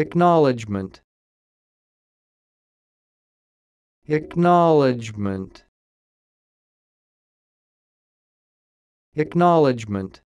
Acknowledgement Acknowledgement Acknowledgement